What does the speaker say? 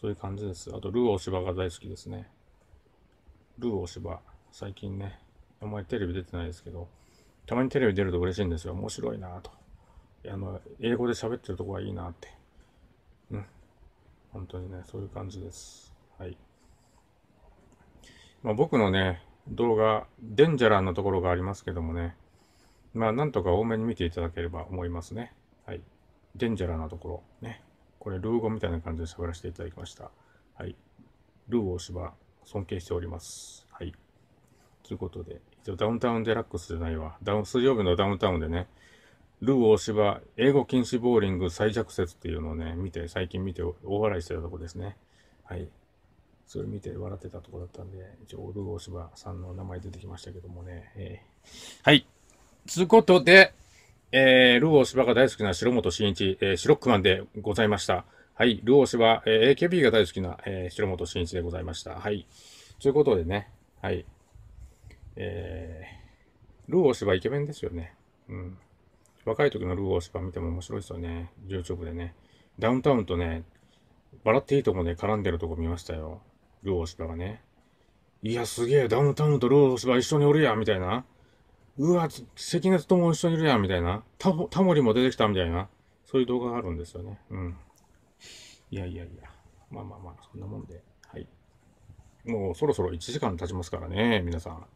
そういう感じです。あと、ルー大バが大好きですね。ルー大バ。最近ね、あんまりテレビ出てないですけど、たまにテレビ出ると嬉しいんですよ。面白いなと。あの、英語で喋ってるとこがいいなって。うん。本当にね、そういう感じです。はい。まあ、僕のね、動画、デンジャラーなところがありますけどもね、まあ、なんとか多めに見ていただければ思いますね。はい。デンジャラーなところ。ね。これ、ルー語みたいな感じで喋らせていただきました。はい。ルー大芝、尊敬しております。はい。ということで、一応ダウンタウンデラックスじゃないわ。ダウン、水曜日のダウンタウンでね、ルー大芝、英語禁止ボーリング最弱説っていうのをね、見て、最近見て大笑いしてたとこですね。はい。それ見て笑ってたとこだったんで、一応ルー大芝さんの名前出てきましたけどもね。えー、はい。つうことで、えー、ルオー芝が大好きな白本慎一、えー、シロックマンでございました。はい、ルオー芝、えー、AKB が大好きな、えー、白本慎一でございました。はい。ということでね、はい。えー、ルオー芝イケメンですよね。うん。若い時のルオー芝見ても面白いですよね。YouTube でね。ダウンタウンとね、笑っていいとこね、絡んでるとこ見ましたよ。ルオー芝がね。いや、すげえ、ダウンタウンとルオー芝一緒におるや、みたいな。うわ、関根とも一緒にいるやん、みたいな。タモタモリも出てきた、みたいな。そういう動画があるんですよね。うん。いやいやいや。まあまあまあ、そんなもんで。はい。もうそろそろ1時間経ちますからね、皆さん。